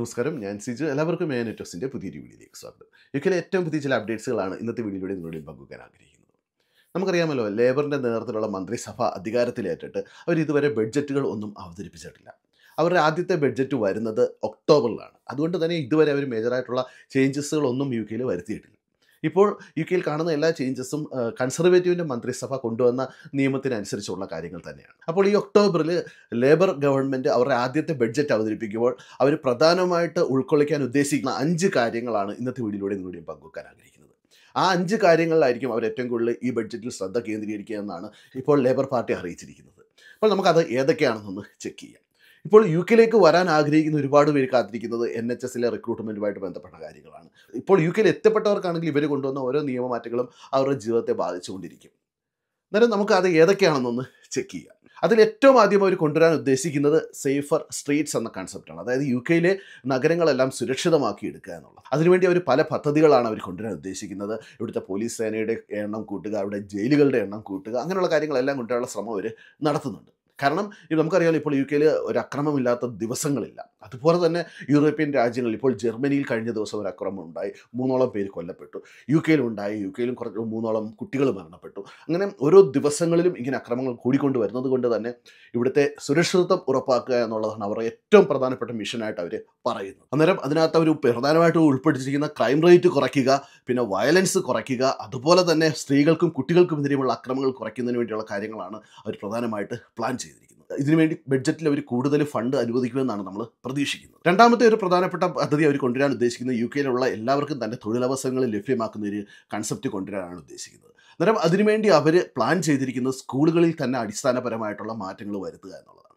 നമസ്കാരം ഞാൻ സിജു എല്ലാവർക്കും ഞാൻ നെറ്റോസിൻ്റെ പുതിയൊരു വീഡിയോയിലേക്ക് സ്വാഗതം യുക്കിലെ ഏറ്റവും പുതിയ ചില അപ്ഡേറ്റ്സുകളാണ് ഇന്നത്തെ വീഡിയോയിലൂടെ നിങ്ങളോട് പങ്കുവയ്ക്കാൻ ആഗ്രഹിക്കുന്നത് നമുക്കറിയാമല്ലോ ലേബറിൻ്റെ നേതൃത്വത്തിലുള്ള മന്ത്രിസഭ അധികാരത്തിലേറ്റിട്ട് അവർ ഇതുവരെ ബഡ്ജറ്റുകൾ ഒന്നും അവതരിപ്പിച്ചിട്ടില്ല അവരുടെ ആദ്യത്തെ ബഡ്ജറ്റ് വരുന്നത് ഒക്ടോബറിലാണ് അതുകൊണ്ട് തന്നെ ഇതുവരെ അവർ മേജറായിട്ടുള്ള ചേഞ്ചസുകളൊന്നും യു കെയിൽ വരുത്തിയിട്ടില്ല ഇപ്പോൾ യു കെയിൽ കാണുന്ന എല്ലാ ചേഞ്ചസും കൺസർവേറ്റീവിൻ്റെ മന്ത്രിസഭ കൊണ്ടുവന്ന നിയമത്തിനനുസരിച്ചുള്ള കാര്യങ്ങൾ തന്നെയാണ് അപ്പോൾ ഈ ഒക്ടോബറിൽ ലേബർ ഗവൺമെൻറ് അവരുടെ ആദ്യത്തെ ബഡ്ജറ്റ് അവതരിപ്പിക്കുമ്പോൾ അവർ പ്രധാനമായിട്ട് ഉൾക്കൊള്ളിക്കാൻ ഉദ്ദേശിക്കുന്ന അഞ്ച് കാര്യങ്ങളാണ് ഇന്നത്തെ വീഡിയോയിലൂടെ നിങ്ങളുടെ പങ്കുവെക്കാൻ ആഗ്രഹിക്കുന്നത് ആ അഞ്ച് കാര്യങ്ങളിലായിരിക്കും അവർ ഏറ്റവും കൂടുതൽ ഈ ബഡ്ജറ്റിൽ ശ്രദ്ധ കേന്ദ്രീകരിക്കുക എന്നാണ് ഇപ്പോൾ ലേബർ പാർട്ടി അറിയിച്ചിരിക്കുന്നത് അപ്പോൾ നമുക്കത് ഏതൊക്കെയാണെന്നൊന്ന് ചെക്ക് ചെയ്യാം ഇപ്പോൾ യു കെയിലേക്ക് വരാൻ ആഗ്രഹിക്കുന്ന ഒരുപാട് പേര് കാത്തിരിക്കുന്നത് എൻ എച്ച് എസിലെ റിക്രൂട്ട്മെൻറ്റുമായിട്ട് ബന്ധപ്പെട്ട കാര്യങ്ങളാണ് ഇപ്പോൾ യു കെയിൽ എത്തപ്പെട്ടവർക്കാണെങ്കിൽ ഇവർ കൊണ്ടുവന്ന ഓരോ നിയമമാറ്റങ്ങളും അവരുടെ ജീവിതത്തെ ബാധിച്ചുകൊണ്ടിരിക്കും എന്നാലും നമുക്ക് അത് ഏതൊക്കെയാണെന്നൊന്ന് ചെക്ക് ചെയ്യാം അതിൽ ഏറ്റവും ആദ്യം അവർ കൊണ്ടുവരാൻ ഉദ്ദേശിക്കുന്നത് സേഫർ സ്ട്രീറ്റ്സ് എന്ന കൺസെപ്റ്റാണ് അതായത് യു കെയിലെ നഗരങ്ങളെല്ലാം സുരക്ഷിതമാക്കി എടുക്കുക എന്നുള്ളത് അതിനുവേണ്ടി അവർ പല പദ്ധതികളാണ് അവർ കൊണ്ടുവരാൻ ഉദ്ദേശിക്കുന്നത് ഇവിടുത്തെ പോലീസ് സേനയുടെ എണ്ണം കൂട്ടുക അവിടെ ജയിലുകളുടെ എണ്ണം കൂട്ടുക അങ്ങനെയുള്ള കാര്യങ്ങളെല്ലാം കൊണ്ടുവരാനുള്ള ശ്രമം അവർ നടത്തുന്നുണ്ട് കാരണം നമുക്കറിയാമല്ലോ ഇപ്പോൾ യു കെയിൽ ഒരു അക്രമമില്ലാത്ത ദിവസങ്ങളില്ല അതുപോലെ തന്നെ യൂറോപ്യൻ രാജ്യങ്ങളിൽ ഇപ്പോൾ ജർമ്മനിയിൽ കഴിഞ്ഞ ദിവസം ഒരു അക്രമം ഉണ്ടായി മൂന്നോളം പേര് കൊല്ലപ്പെട്ടു യു കെയിലും ഉണ്ടായി യു കെയിലും കുറച്ച് മൂന്നോളം കുട്ടികൾ മരണപ്പെട്ടു അങ്ങനെ ഓരോ ദിവസങ്ങളിലും ഇങ്ങനെ അക്രമങ്ങൾ കൂടിക്കൊണ്ട് വരുന്നത് കൊണ്ട് തന്നെ ഇവിടുത്തെ സുരക്ഷിതത്വം ഉറപ്പാക്കുക എന്നുള്ളതാണ് അവർ ഏറ്റവും പ്രധാനപ്പെട്ട മിഷനായിട്ട് അവർ പറയുന്നത് അന്നേരം അതിനകത്ത് അവർ പ്രധാനമായിട്ടും ഉൾപ്പെടുത്തിയിരിക്കുന്ന ക്രൈം റേറ്റ് കുറയ്ക്കുക പിന്നെ വയലൻസ് കുറയ്ക്കുക അതുപോലെ തന്നെ സ്ത്രീകൾക്കും കുട്ടികൾക്കും എതിരെയുള്ള അക്രമങ്ങൾ കുറയ്ക്കുന്നതിന് വേണ്ടിയുള്ള കാര്യങ്ങളാണ് അവർ പ്രധാനമായിട്ട് പ്ലാൻ ചെയ്തിരിക്കുന്നത് ഇതിനു വേണ്ടി ബഡ്ജറ്റിൽ അവർ കൂടുതൽ ഫണ്ട് അനുവദിക്കുമെന്നാണ് നമ്മൾ പ്രതീക്ഷിക്കുന്നത് രണ്ടാമത്തെ ഒരു പ്രധാനപ്പെട്ട പദ്ധതി അവർ കൊണ്ടുവരാൻ ഉദ്ദേശിക്കുന്നത് യു കെയിലുള്ള എല്ലാവർക്കും തന്നെ തൊഴിലവസരങ്ങൾ ലഭ്യമാക്കുന്ന ഒരു കൺസെപ്റ്റ് കൊണ്ടുവരാനാണ് ഉദ്ദേശിക്കുന്നത് അന്നേരം അതിനുവേണ്ടി അവർ പ്ലാൻ ചെയ്തിരിക്കുന്നത് സ്കൂളുകളിൽ തന്നെ അടിസ്ഥാനപരമായിട്ടുള്ള മാറ്റങ്ങൾ വരുത്തുക എന്നുള്ളതാണ്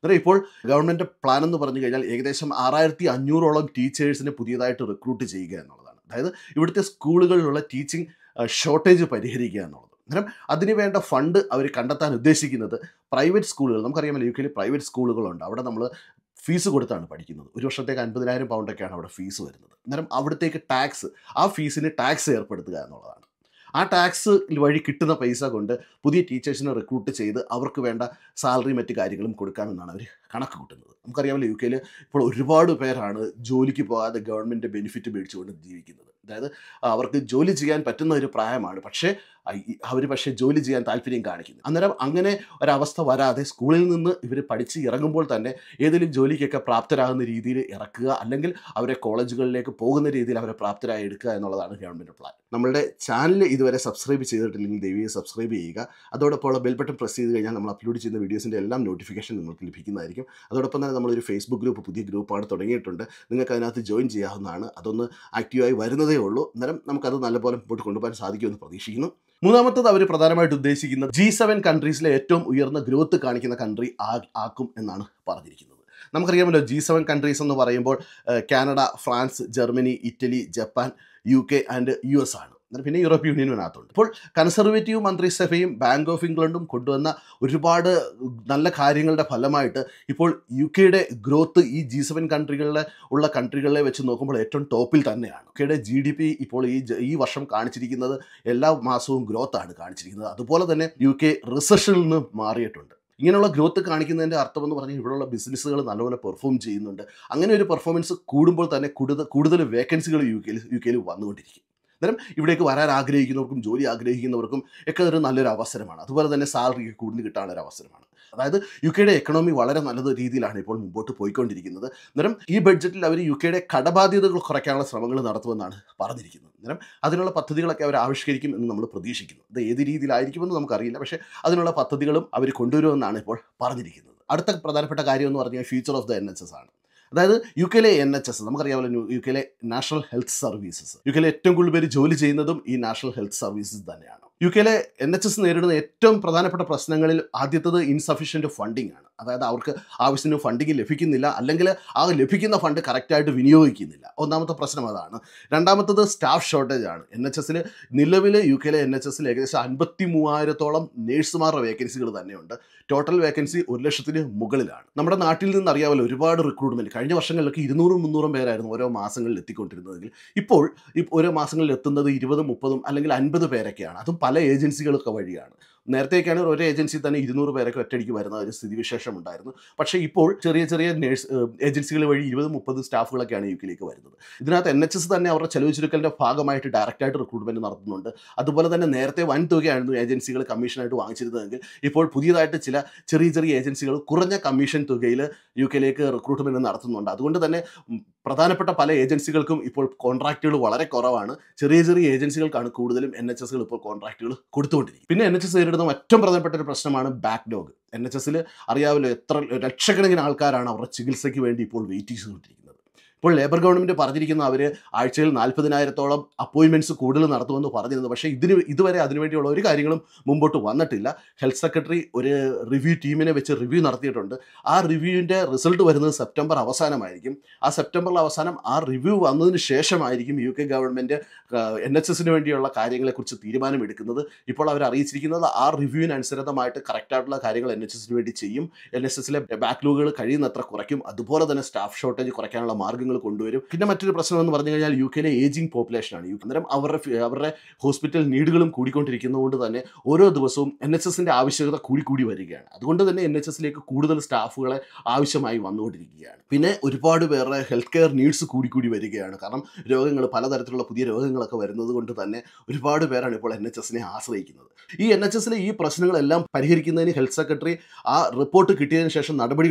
അന്നേരം ഇപ്പോൾ ഗവൺമെൻറ് പ്ലാൻ എന്ന് പറഞ്ഞു കഴിഞ്ഞാൽ ഏകദേശം ആറായിരത്തി അഞ്ഞൂറോളം ടീച്ചേഴ്സിനെ പുതിയതായിട്ട് റിക്രൂട്ട് ചെയ്യുക എന്നുള്ളതാണ് അതായത് ഇവിടുത്തെ സ്കൂളുകളിലുള്ള ടീച്ചിങ് ഷോർട്ടേജ് പരിഹരിക്കുക എന്നുള്ളത് അന്നേരം അതിനുവേണ്ട ഫണ്ട് അവർ കണ്ടെത്താൻ ഉദ്ദേശിക്കുന്നത് പ്രൈവറ്റ് സ്കൂളുകൾ നമുക്കറിയാമല്ലോ യു കെയിൽ പ്രൈവറ്റ് സ്കൂളുകളുണ്ട് അവിടെ നമ്മൾ ഫീസ് കൊടുത്താണ് പഠിക്കുന്നത് ഒരു വർഷത്തേക്ക് അൻപതിനായിരം പൗണ്ടൊക്കെയാണ് അവിടെ ഫീസ് വരുന്നത് അന്നേരം അവിടത്തേക്ക് ടാക്സ് ആ ഫീസിന് ടാക്സ് ഏർപ്പെടുത്തുക എന്നുള്ളതാണ് ആ ടാക്സ് വഴി കിട്ടുന്ന പൈസ കൊണ്ട് പുതിയ ടീച്ചേഴ്സിനെ റിക്രൂട്ട് ചെയ്ത് അവർക്ക് വേണ്ട സാലറി മറ്റ് കാര്യങ്ങളും കൊടുക്കാമെന്നാണ് അവർ കണക്ക് കൂട്ടുന്നത് നമുക്കറിയാമല്ലോ യു കെയിൽ ഇപ്പോൾ ഒരുപാട് പേരാണ് ജോലിക്ക് പോകാതെ ഗവൺമെൻറ് ബെനിഫിറ്റ് മേടിച്ചുകൊണ്ട് ജീവിക്കുന്നത് അതായത് അവർക്ക് ജോലി ചെയ്യാൻ പറ്റുന്ന ഒരു പ്രായമാണ് പക്ഷേ അവർ പക്ഷേ ജോലി ചെയ്യാൻ താല്പര്യം കാണിക്കുന്നു അന്നേരം അങ്ങനെ ഒരവസ്ഥ വരാതെ സ്കൂളിൽ നിന്ന് ഇവർ പഠിച്ച് ഇറങ്ങുമ്പോൾ തന്നെ ഏതെങ്കിലും ജോലിക്കൊക്കെ പ്രാപ്തരാകുന്ന രീതിയിൽ ഇറക്കുക അല്ലെങ്കിൽ അവരെ കോളേജുകളിലേക്ക് പോകുന്ന രീതിയിൽ അവരെ പ്രാപ്തരായി എടുക്കുക എന്നുള്ളതാണ് ഗവൺമെൻറ് പ്ലാൻ നമ്മുടെ ചാനൽ ഇതുവരെ സബ്സ്ക്രൈബ് ചെയ്തിട്ടില്ലെങ്കിൽ ദയവായി സബ്സ്ക്രൈബ് ചെയ്യുക അതോടൊപ്പം ഉള്ള ബെൽ ബട്ടൺ പ്രസ് ചെയ്ത് കഴിഞ്ഞാൽ നമ്മൾ അപ്ലോഡ് ചെയ്യുന്ന വീഡിയോസിൻ്റെ എല്ലാം നോട്ടിഫിക്കേഷൻ നിങ്ങൾക്ക് ലഭിക്കുന്നതായിരിക്കും അതോടൊപ്പം തന്നെ നമ്മളൊരു ഫേസ്ബുക്ക് ഗ്രൂപ്പ് പുതിയ ഗ്രൂപ്പാണ് തുടങ്ങിയിട്ടുണ്ട് നിങ്ങൾക്ക് അതിനകത്ത് ജോയിൻ ചെയ്യാവുന്നതാണ് അതൊന്ന് ആക്റ്റീവായി വരുന്നത് സാധ്യതയേ ഉള്ളൂ അന്നേരം നമുക്കത് നല്ലപോലെ മുമ്പോട്ട് കൊണ്ടുപോകാൻ സാധിക്കുമെന്ന് പ്രതീക്ഷിക്കുന്നു മൂന്നാമത്തത് അവർ പ്രധാനമായിട്ട് ഉദ്ദേശിക്കുന്ന ജി സെവൻ കൺട്രീസിലെ ഏറ്റവും ഉയർന്ന ഗ്രോത്ത് കാണിക്കുന്ന കൺട്രി ആക്കും എന്നാണ് പറഞ്ഞിരിക്കുന്നത് നമുക്കറിയാമല്ലോ ജി സെവൻ കൺട്രീസ് എന്ന് പറയുമ്പോൾ Canada France Germany Italy Japan U K and U S ആണ് എന്നിട്ട് പിന്നെ യൂറോപ്യൻ യൂണിയനും അതിനകത്തുണ്ട് ഇപ്പോൾ കൺസർവേറ്റീവ് മന്ത്രിസഭയും ബാങ്ക് ഓഫ് ഇംഗ്ലണ്ടും കൊണ്ടുവന്ന ഒരുപാട് നല്ല കാര്യങ്ങളുടെ ഫലമായിട്ട് ഇപ്പോൾ യു കെയുടെ ഗ്രോത്ത് ഈ ജി സെവൻ കൺട്രികളിലെ ഉള്ള കൺട്രികളിലെ വെച്ച് നോക്കുമ്പോൾ ഏറ്റവും ടോപ്പിൽ തന്നെയാണ് യു കെയുടെ ജി ഡി പി ഇപ്പോൾ ഈ ഈ വർഷം കാണിച്ചിരിക്കുന്നത് എല്ലാ മാസവും ഗ്രോത്ത് ആണ് കാണിച്ചിരിക്കുന്നത് അതുപോലെ തന്നെ യു കെ റിസഷനിൽ നിന്ന് മാറിയിട്ടുണ്ട് ഇങ്ങനെയുള്ള ഗ്രോത്ത് കാണിക്കുന്നതിൻ്റെ അർത്ഥം എന്ന് പറഞ്ഞാൽ ഇവിടെയുള്ള ബിസിനസ്സുകൾ നല്ലപോലെ പെർഫോം ചെയ്യുന്നുണ്ട് അങ്ങനെ ഒരു പെർഫോമൻസ് കൂടുമ്പോൾ തന്നെ കൂടുതൽ കൂടുതൽ വേക്കൻസികൾ യു കെയിൽ യു കെയിൽ വന്നുകൊണ്ടിരിക്കും അന്നേരം ഇവിടേക്ക് വരാൻ ആഗ്രഹിക്കുന്നവർക്കും ജോലി ആഗ്രഹിക്കുന്നവർക്കും ഒക്കെ ഒരു നല്ലൊരു അവസരമാണ് അതുപോലെ തന്നെ സാലറി കൂടുതൽ കിട്ടാനുള്ളൊരു അവസരമാണ് അതായത് യു കെയുടെ എക്കണോമി വളരെ നല്ല രീതിയിലാണ് ഇപ്പോൾ മുമ്പോട്ട് പോയിക്കൊണ്ടിരിക്കുന്നത് അന്നേരം ഈ ബഡ്ജറ്റിൽ അവർ യു കെയുടെ കടബാധ്യതകൾ കുറയ്ക്കാനുള്ള ശ്രമങ്ങൾ നടത്തുമെന്നാണ് പറഞ്ഞിരിക്കുന്നത് അന്നേരം അതിനുള്ള പദ്ധതികളൊക്കെ അവർ ആവിഷ്കരിക്കും എന്ന് നമ്മൾ പ്രതീക്ഷിക്കുന്നു അത് ഏത് രീതിയിലായിരിക്കുമെന്ന് നമുക്കറിയില്ല പക്ഷേ അതിനുള്ള പദ്ധതികളും അവർ കൊണ്ടുവരുമെന്നാണ് ഇപ്പോൾ പറഞ്ഞിരിക്കുന്നത് അടുത്ത പ്രധാനപ്പെട്ട കാര്യം എന്ന് പറഞ്ഞാൽ future of the N S S ആണ് അതായത് യു കെയിലെ എൻ എച്ച് എസ് നമുക്കറിയാമല്ലോ യു കെയിലെ നാഷണൽ ഹെൽത്ത് സർവീസസ് യു കെയിലെ ഏറ്റവും കൂടുതൽ പേര് ജോലി ചെയ്യുന്നതും ഈ നാഷണൽ ഹെൽത്ത് സർവീസസ് തന്നെയാണ് യു കെയിലെ എൻ എച്ച് എസ് നേരിടുന്ന ഏറ്റവും പ്രധാനപ്പെട്ട പ്രശ്നങ്ങളിൽ ആദ്യത്തത് ഇൻസഫിഷ്യൻറ്റ് ഫണ്ടിങ് ആണ് അതായത് അവർക്ക് ആവശ്യത്തിന് ഫണ്ടിങ് ലഭിക്കുന്നില്ല അല്ലെങ്കിൽ ആ ലഭിക്കുന്ന ഫണ്ട് കറക്റ്റായിട്ട് വിനിയോഗിക്കുന്നില്ല ഒന്നാമത്തെ പ്രശ്നം അതാണ് രണ്ടാമത്തത് സ്റ്റാഫ് ഷോർട്ടേജ് ആണ് എൻ എച്ച് എസിൽ നിലവിൽ യു കെയിലെ എൻ എച്ച് എസിൽ ഏകദേശം അൻപത്തി മൂവായിരത്തോളം നേഴ്സുമാരുടെ വേക്കൻസികൾ തന്നെയുണ്ട് ടോട്ടൽ വേക്കൻസി ഒരു ലക്ഷത്തിന് മുകളിലാണ് നമ്മുടെ നാട്ടിൽ നിന്ന് അറിയാമല്ലോ ഒരുപാട് റിക്രൂട്ട്മെൻറ്റ് കഴിഞ്ഞ വർഷങ്ങളിലൊക്കെ ഇരുന്നൂറും മുന്നൂറും പേരായിരുന്നു ഓരോ മാസങ്ങളിൽ എത്തിക്കൊണ്ടിരുന്നതെങ്കിൽ ഇപ്പോൾ ഓരോ മാസങ്ങളിൽ എത്തുന്നത് ഇരുപതും മുപ്പതും അല്ലെങ്കിൽ അൻപത് പേരൊക്കെയാണ് അതും പല പല ഏജൻസികളൊക്കെ വഴിയാണ് നേരത്തെയൊക്കെയാണ് ഒരു ഏജൻസി തന്നെ ഇരുന്നൂറ് പേരൊക്കെ ഒറ്റയടിക്ക് വരുന്ന ഒരു സ്ഥിതിവിശേഷം ഉണ്ടായിരുന്നു പക്ഷേ ഇപ്പോൾ ചെറിയ ചെറിയ നേഴ്സ് ഏജൻസികൾ വഴി ഇരുപത് മുപ്പത് സ്റ്റാഫുകളൊക്കെയാണ് യു കെയിലേക്ക് വരുന്നത് ഇതിനകത്ത് എൻ എച്ച് എസ് തന്നെ അവരുടെ ചെലവ് ചുരുക്കലിൻ്റെ ഭാഗമായിട്ട് ഡയറക്റ്റായിട്ട് റിക്രൂട്ട്മെൻറ്റ് നടത്തുന്നുണ്ട് അതുപോലെ തന്നെ നേരത്തെ വൻ തുകയായിരുന്നു ഏജൻസികൾ കമ്മീഷനായിട്ട് വാങ്ങിച്ചിരുന്നതെങ്കിൽ ഇപ്പോൾ പുതിയതായിട്ട് ചില ചെറിയ ചെറിയ ഏജൻസികൾ കുറഞ്ഞ കമ്മീഷൻ തുകയിൽ യു കെയിലേക്ക് റിക്രൂട്ട്മെൻറ്റ് നടത്തുന്നുണ്ട് അതുകൊണ്ട് തന്നെ പ്രധാനപ്പെട്ട പല ഏജൻസികൾക്കും ഇപ്പോൾ കോൺട്രാക്റ്റുകൾ വളരെ കുറവാണ് ചെറിയ ചെറിയ ഏജൻസികൾക്കാണ് കൂടുതലും എൻ എച്ച് എസ്കൾ ഇപ്പോൾ കോൺട്രാക്റ്റുകൾ കൊടുത്തുകൊണ്ടിരിക്കുന്നത് പിന്നെ എൻ എച്ച് എസ് നേരിടുന്ന ഏറ്റവും പ്രധാനപ്പെട്ട ഒരു പ്രശ്നമാണ് ബാക്ക്ലോഗ് എൻ എച്ച് എസിൽ അറിയാമല്ലോ എത്ര ലക്ഷക്കണക്കിന് ആൾക്കാരാണ് അവരുടെ ചികിത്സയ്ക്ക് വേണ്ടി ഇപ്പോൾ വെയിറ്റ് ചെയ്തുകൊണ്ടിരിക്കുന്നത് ഇപ്പോൾ ലേബർ ഗവൺമെൻറ് പറഞ്ഞിരിക്കുന്ന അവർ ആഴ്ചയിൽ നാൽപ്പതിനായിരത്തോളം അപ്പോയിൻമെൻറ്റ്സ് കൂടുതൽ നടത്തുമെന്ന് പറഞ്ഞിരുന്നു പക്ഷേ ഇതിന് ഇതുവരെ അതിനുവേണ്ടിയുള്ള ഒരു കാര്യങ്ങളും മുമ്പോട്ട് വന്നിട്ടില്ല ഹെൽത്ത് സെക്രട്ടറി ഒരു റിവ്യൂ ടീമിനെ വെച്ച് റിവ്യൂ നടത്തിയിട്ടുണ്ട് ആ റിവ്യൂവിൻ്റെ റിസൾട്ട് വരുന്നത് സെപ്റ്റംബർ അവസാനമായിരിക്കും ആ സെപ്റ്റംബറിൽ അവസാനം ആ റിവ്യൂ വന്നതിന് ശേഷമായിരിക്കും U K government N H എസിന് വേണ്ടിയുള്ള കാര്യങ്ങളെക്കുറിച്ച് തീരുമാനമെടുക്കുന്നത് ഇപ്പോൾ അവർ അറിയിച്ചിരിക്കുന്നത് ആ റിവ്യൂവിനനുസൃതമായിട്ട് കറക്റ്റായിട്ടുള്ള കാര്യങ്ങൾ എൻ എച്ച് എസിന് വേണ്ടി ചെയ്യും എൻ എസ് എസിലെ ബാക്ക്ലോഗുകൾ കഴിയുന്നത്ര കുറയ്ക്കും അതുപോലെ തന്നെ സ്റ്റാഫ് ഷോർട്ടേജ് കുറയ്ക്കാനുള്ള മാർഗ്ഗങ്ങൾ മാറ്റങ്ങൾ കൊണ്ടുവരും പിന്നെ മറ്റൊരു പ്രശ്നം എന്ന് പറഞ്ഞു കഴിഞ്ഞാൽ യു കെയിലെ ഏജിംഗ് ആണ് യു അന്നേരം അവരുടെ അവരുടെ ഹോസ്പിറ്റൽ നീഡുകളും കൂടിക്കൊണ്ടിരിക്കുന്നതുകൊണ്ട് തന്നെ ഓരോ ദിവസവും എൻ എച്ച് എസിൻ്റെ ആവശ്യകത കൂടിക്കൂടി വരികയാണ് അതുകൊണ്ട് തന്നെ എൻ എച്ച് എസിലേക്ക് കൂടുതൽ സ്റ്റാഫുകളെ ആവശ്യമായി വന്നുകൊണ്ടിരിക്കുകയാണ് പിന്നെ ഒരുപാട് പേരുടെ ഹെൽത്ത് കെയർ നീഡ്സ് കൂടിക്കൂടി വരികയാണ് കാരണം രോഗങ്ങൾ പലതരത്തിലുള്ള പുതിയ രോഗങ്ങളൊക്കെ വരുന്നത് കൊണ്ട് തന്നെ ഒരുപാട് പേരാണ് ഇപ്പോൾ എൻ എച്ച് എസിനെ ആശ്രയിക്കുന്നത് ഈ എൻ എച്ച് എസിലെ ഈ പ്രശ്നങ്ങളെല്ലാം പരിഹരിക്കുന്നതിന് ഹെൽത്ത് സെക്രട്ടറി ആ റിപ്പോർട്ട് കിട്ടിയതിന് ശേഷം നടപടികൾ